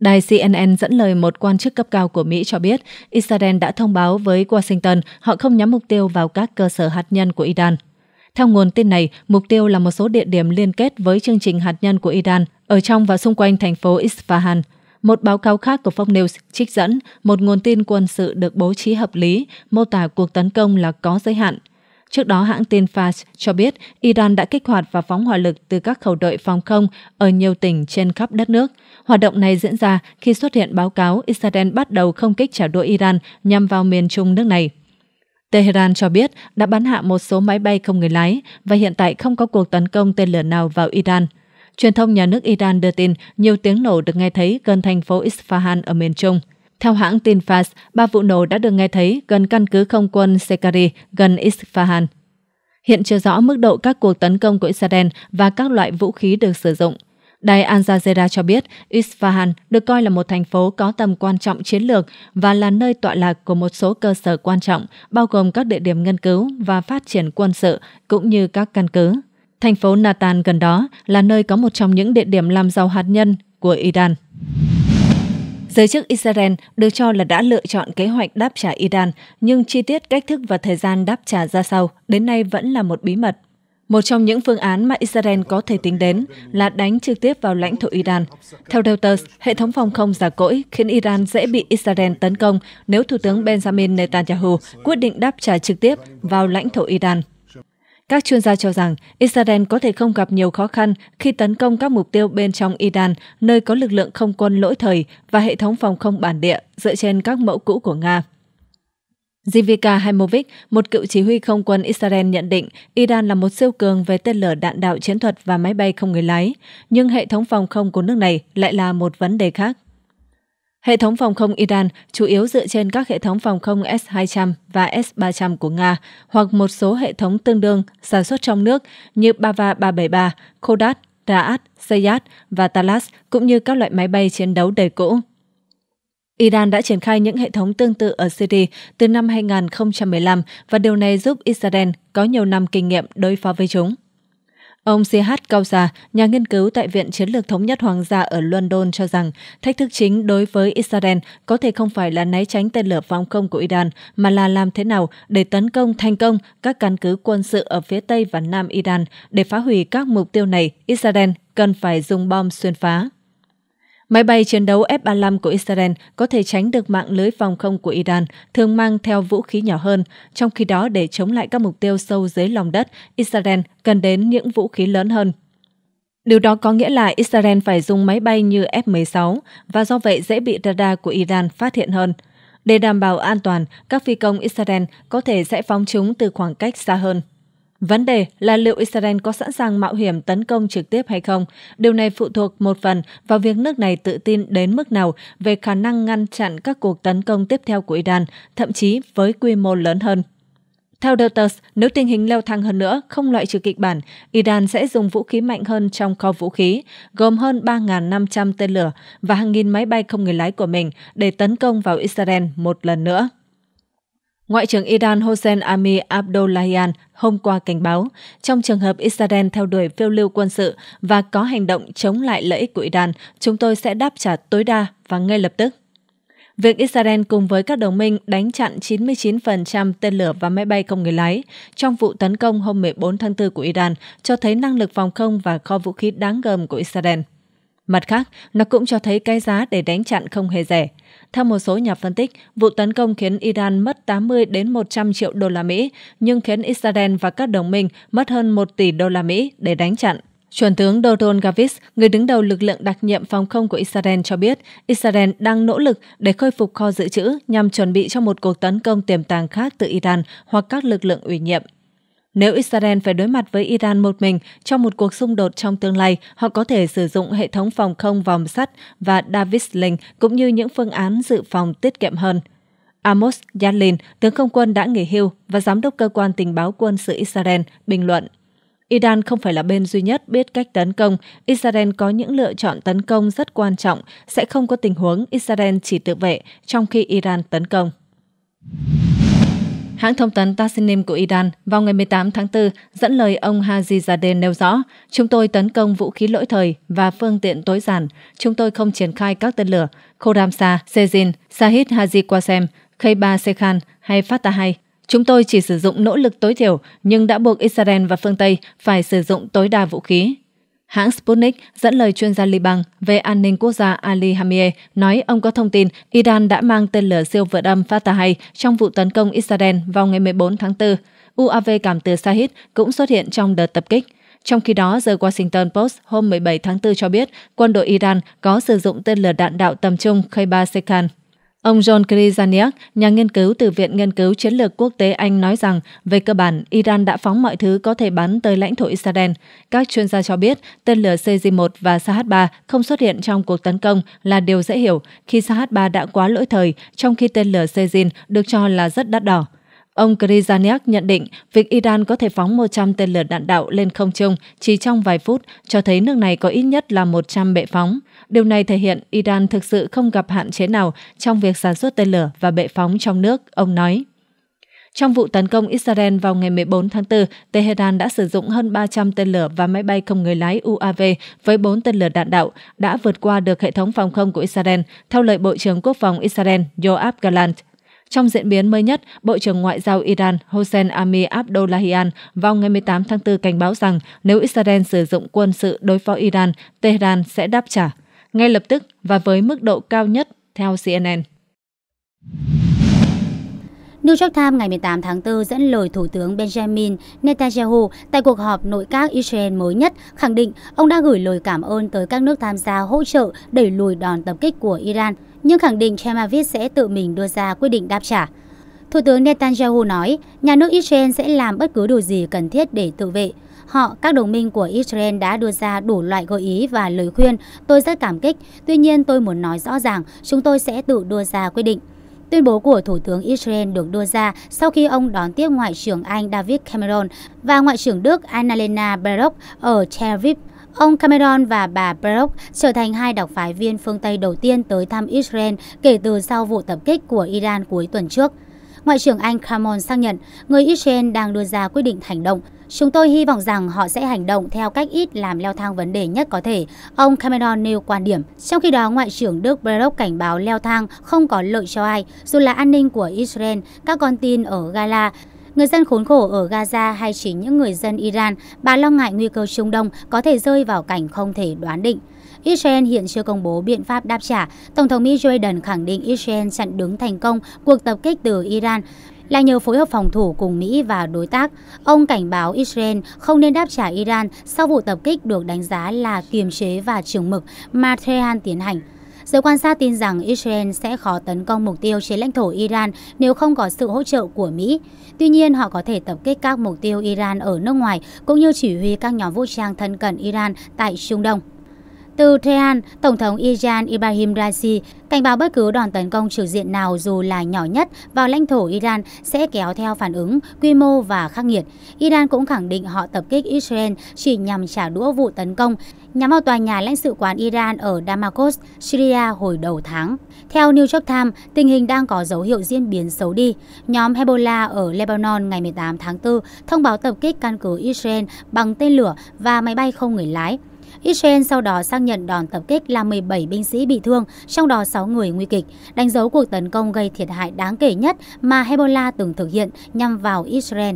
Đài CNN dẫn lời một quan chức cấp cao của Mỹ cho biết Israel đã thông báo với Washington họ không nhắm mục tiêu vào các cơ sở hạt nhân của Iran. Theo nguồn tin này, mục tiêu là một số địa điểm liên kết với chương trình hạt nhân của Iran ở trong và xung quanh thành phố Isfahan. Một báo cáo khác của Fox News trích dẫn một nguồn tin quân sự được bố trí hợp lý mô tả cuộc tấn công là có giới hạn Trước đó, hãng tin Fars cho biết Iran đã kích hoạt và phóng hỏa lực từ các khẩu đội phòng không ở nhiều tỉnh trên khắp đất nước. Hoạt động này diễn ra khi xuất hiện báo cáo Israel bắt đầu không kích trả đũa Iran nhằm vào miền trung nước này. Tehran cho biết đã bắn hạ một số máy bay không người lái và hiện tại không có cuộc tấn công tên lửa nào vào Iran. Truyền thông nhà nước Iran đưa tin nhiều tiếng nổ được nghe thấy gần thành phố Isfahan ở miền Trung. Theo hãng tin Fars, ba vụ nổ đã được nghe thấy gần căn cứ không quân Sekari gần Isfahan. Hiện chưa rõ mức độ các cuộc tấn công của Israel và các loại vũ khí được sử dụng. Đài Al Jazeera cho biết Isfahan được coi là một thành phố có tầm quan trọng chiến lược và là nơi tọa lạc của một số cơ sở quan trọng, bao gồm các địa điểm nghiên cứu và phát triển quân sự, cũng như các căn cứ. Thành phố Natan gần đó là nơi có một trong những địa điểm làm giàu hạt nhân của Iran. Giới chức Israel được cho là đã lựa chọn kế hoạch đáp trả Iran, nhưng chi tiết cách thức và thời gian đáp trả ra sau đến nay vẫn là một bí mật. Một trong những phương án mà Israel có thể tính đến là đánh trực tiếp vào lãnh thổ Iran. Theo Reuters, hệ thống phòng không giả cỗi khiến Iran dễ bị Israel tấn công nếu Thủ tướng Benjamin Netanyahu quyết định đáp trả trực tiếp vào lãnh thổ Iran. Các chuyên gia cho rằng Israel có thể không gặp nhiều khó khăn khi tấn công các mục tiêu bên trong Iran, nơi có lực lượng không quân lỗi thời và hệ thống phòng không bản địa dựa trên các mẫu cũ của Nga. Zivika Haimovic, một cựu chỉ huy không quân Israel nhận định Iran là một siêu cường về tên lửa đạn đạo chiến thuật và máy bay không người lái, nhưng hệ thống phòng không của nước này lại là một vấn đề khác. Hệ thống phòng không Iran chủ yếu dựa trên các hệ thống phòng không S-200 và S-300 của Nga hoặc một số hệ thống tương đương sản xuất trong nước như Bava 373, Kodat, Raat, Zayat và Talas cũng như các loại máy bay chiến đấu đời cũ. Iran đã triển khai những hệ thống tương tự ở Syria từ năm 2015 và điều này giúp Israel có nhiều năm kinh nghiệm đối phó với chúng. Ông C.H. Kauza, nhà nghiên cứu tại Viện Chiến lược Thống nhất Hoàng gia ở London cho rằng thách thức chính đối với Israel có thể không phải là né tránh tên lửa phòng không của Iran, mà là làm thế nào để tấn công thành công các căn cứ quân sự ở phía Tây và Nam Iran. Để phá hủy các mục tiêu này, Israel cần phải dùng bom xuyên phá. Máy bay chiến đấu F-35 của Israel có thể tránh được mạng lưới phòng không của Iran, thường mang theo vũ khí nhỏ hơn. Trong khi đó, để chống lại các mục tiêu sâu dưới lòng đất, Israel cần đến những vũ khí lớn hơn. Điều đó có nghĩa là Israel phải dùng máy bay như F-16 và do vậy dễ bị radar của Iran phát hiện hơn. Để đảm bảo an toàn, các phi công Israel có thể sẽ phóng chúng từ khoảng cách xa hơn. Vấn đề là liệu Israel có sẵn sàng mạo hiểm tấn công trực tiếp hay không? Điều này phụ thuộc một phần vào việc nước này tự tin đến mức nào về khả năng ngăn chặn các cuộc tấn công tiếp theo của Iran, thậm chí với quy mô lớn hơn. Theo Reuters, nếu tình hình leo thang hơn nữa, không loại trừ kịch bản, Iran sẽ dùng vũ khí mạnh hơn trong kho vũ khí, gồm hơn 3.500 tên lửa và hàng nghìn máy bay không người lái của mình để tấn công vào Israel một lần nữa. Ngoại trưởng Iran Hossein Ami Abdullahian hôm qua cảnh báo, trong trường hợp Israel theo đuổi phiêu lưu quân sự và có hành động chống lại lợi ích của Iran, chúng tôi sẽ đáp trả tối đa và ngay lập tức. Việc Israel cùng với các đồng minh đánh chặn 99% tên lửa và máy bay không người lái trong vụ tấn công hôm 14 tháng 4 của Iran cho thấy năng lực phòng không và kho vũ khí đáng gờm của Israel. Mặt khác, nó cũng cho thấy cái giá để đánh chặn không hề rẻ. Theo một số nhà phân tích, vụ tấn công khiến Iran mất 80 đến 100 triệu đô la Mỹ, nhưng khiến Israel và các đồng minh mất hơn 1 tỷ đô la Mỹ để đánh chặn. Chuẩn tướng Doron Gavis, người đứng đầu lực lượng đặc nhiệm phòng không của Israel cho biết, Israel đang nỗ lực để khôi phục kho dự trữ nhằm chuẩn bị cho một cuộc tấn công tiềm tàng khác từ Iran hoặc các lực lượng ủy nhiệm. Nếu Israel phải đối mặt với Iran một mình trong một cuộc xung đột trong tương lai, họ có thể sử dụng hệ thống phòng không vòng sắt và Davis Link cũng như những phương án dự phòng tiết kiệm hơn. Amos Yadlin, tướng không quân đã nghỉ hưu và giám đốc cơ quan tình báo quân sự Israel, bình luận. Iran không phải là bên duy nhất biết cách tấn công. Israel có những lựa chọn tấn công rất quan trọng, sẽ không có tình huống Israel chỉ tự vệ trong khi Iran tấn công. Hãng thông tấn Tasnim của Iran vào ngày 18 tháng 4 dẫn lời ông Hajizadeh nêu rõ, chúng tôi tấn công vũ khí lỗi thời và phương tiện tối giản. Chúng tôi không triển khai các tên lửa Khoramsa, Sejin, Sahid Haji Qasem, Khaybar Sekhan hay Fatahai. Chúng tôi chỉ sử dụng nỗ lực tối thiểu nhưng đã buộc Israel và phương Tây phải sử dụng tối đa vũ khí. Hãng Sputnik dẫn lời chuyên gia Liban về an ninh quốc gia Ali Hamie nói ông có thông tin Iran đã mang tên lửa siêu vượt âm Fatah trong vụ tấn công Israel vào ngày 14 tháng 4. UAV cảm từ Shahid cũng xuất hiện trong đợt tập kích. Trong khi đó, The Washington Post hôm 17 tháng 4 cho biết quân đội Iran có sử dụng tên lửa đạn đạo tầm trung Khaybar Sekhan. Ông John Krizaniak, nhà nghiên cứu từ Viện Nghiên cứu Chiến lược Quốc tế Anh nói rằng, về cơ bản, Iran đã phóng mọi thứ có thể bắn tới lãnh thổ Israel. Các chuyên gia cho biết, tên lửa CJ-1 và Sah-3 không xuất hiện trong cuộc tấn công là điều dễ hiểu khi Sah-3 đã quá lỗi thời, trong khi tên lửa Sejin được cho là rất đắt đỏ. Ông Krizaniak nhận định việc Iran có thể phóng 100 tên lửa đạn đạo lên không trung chỉ trong vài phút cho thấy nước này có ít nhất là 100 bệ phóng. Điều này thể hiện Iran thực sự không gặp hạn chế nào trong việc sản xuất tên lửa và bệ phóng trong nước, ông nói. Trong vụ tấn công Israel vào ngày 14 tháng 4, Tehran đã sử dụng hơn 300 tên lửa và máy bay không người lái UAV với 4 tên lửa đạn đạo, đã vượt qua được hệ thống phòng không của Israel, theo lời Bộ trưởng Quốc phòng Israel Yoav Gallant. Trong diễn biến mới nhất, Bộ trưởng Ngoại giao Iran Hossein Ami Abdullahian vào ngày 18 tháng 4 cảnh báo rằng nếu Israel sử dụng quân sự đối phó Iran, Tehran sẽ đáp trả ngay lập tức và với mức độ cao nhất theo CNN. New York Times ngày 18 tháng 4 dẫn lời Thủ tướng Benjamin Netanyahu tại cuộc họp nội các Israel mới nhất khẳng định ông đã gửi lời cảm ơn tới các nước tham gia hỗ trợ đẩy lùi đòn tập kích của Iran – nhưng khẳng định Tel Aviv sẽ tự mình đưa ra quyết định đáp trả. Thủ tướng Netanyahu nói, nhà nước Israel sẽ làm bất cứ điều gì cần thiết để tự vệ. Họ, các đồng minh của Israel đã đưa ra đủ loại gợi ý và lời khuyên, tôi rất cảm kích. Tuy nhiên tôi muốn nói rõ ràng, chúng tôi sẽ tự đưa ra quyết định. Tuyên bố của Thủ tướng Israel được đưa ra sau khi ông đón tiếp Ngoại trưởng Anh David Cameron và Ngoại trưởng Đức Annalena Baerbock ở Tel Aviv Ông Cameron và bà Baruch trở thành hai đặc phái viên phương Tây đầu tiên tới thăm Israel kể từ sau vụ tập kích của Iran cuối tuần trước. Ngoại trưởng Anh Cameron xác nhận người Israel đang đưa ra quyết định hành động. Chúng tôi hy vọng rằng họ sẽ hành động theo cách ít làm leo thang vấn đề nhất có thể, ông Cameron nêu quan điểm. Trong khi đó, Ngoại trưởng Đức Baruch cảnh báo leo thang không có lợi cho ai, dù là an ninh của Israel, các con tin ở Gaza, Người dân khốn khổ ở Gaza hay chính những người dân Iran, bà lo ngại nguy cơ Trung Đông có thể rơi vào cảnh không thể đoán định. Israel hiện chưa công bố biện pháp đáp trả. Tổng thống Mỹ Jordan khẳng định Israel chặn đứng thành công cuộc tập kích từ Iran là nhờ phối hợp phòng thủ cùng Mỹ và đối tác. Ông cảnh báo Israel không nên đáp trả Iran sau vụ tập kích được đánh giá là kiềm chế và trường mực mà Tehran tiến hành. Giới quan sát tin rằng Israel sẽ khó tấn công mục tiêu trên lãnh thổ Iran nếu không có sự hỗ trợ của Mỹ. Tuy nhiên, họ có thể tập kích các mục tiêu Iran ở nước ngoài cũng như chỉ huy các nhóm vũ trang thân cận Iran tại Trung Đông. Từ Tehran, Tổng thống Iran Ibrahim Raisi cảnh báo bất cứ đòn tấn công trực diện nào dù là nhỏ nhất vào lãnh thổ Iran sẽ kéo theo phản ứng quy mô và khắc nghiệt. Iran cũng khẳng định họ tập kích Israel chỉ nhằm trả đũa vụ tấn công nhắm vào tòa nhà lãnh sự quán Iran ở Damascus, Syria hồi đầu tháng. Theo New York Times, tình hình đang có dấu hiệu diễn biến xấu đi. Nhóm Hezbollah ở Lebanon ngày 18 tháng 4 thông báo tập kích căn cứ Israel bằng tên lửa và máy bay không người lái. Israel sau đó xác nhận đòn tập kích làm 17 binh sĩ bị thương, trong đó 6 người nguy kịch, đánh dấu cuộc tấn công gây thiệt hại đáng kể nhất mà Hezbollah từng thực hiện nhằm vào Israel.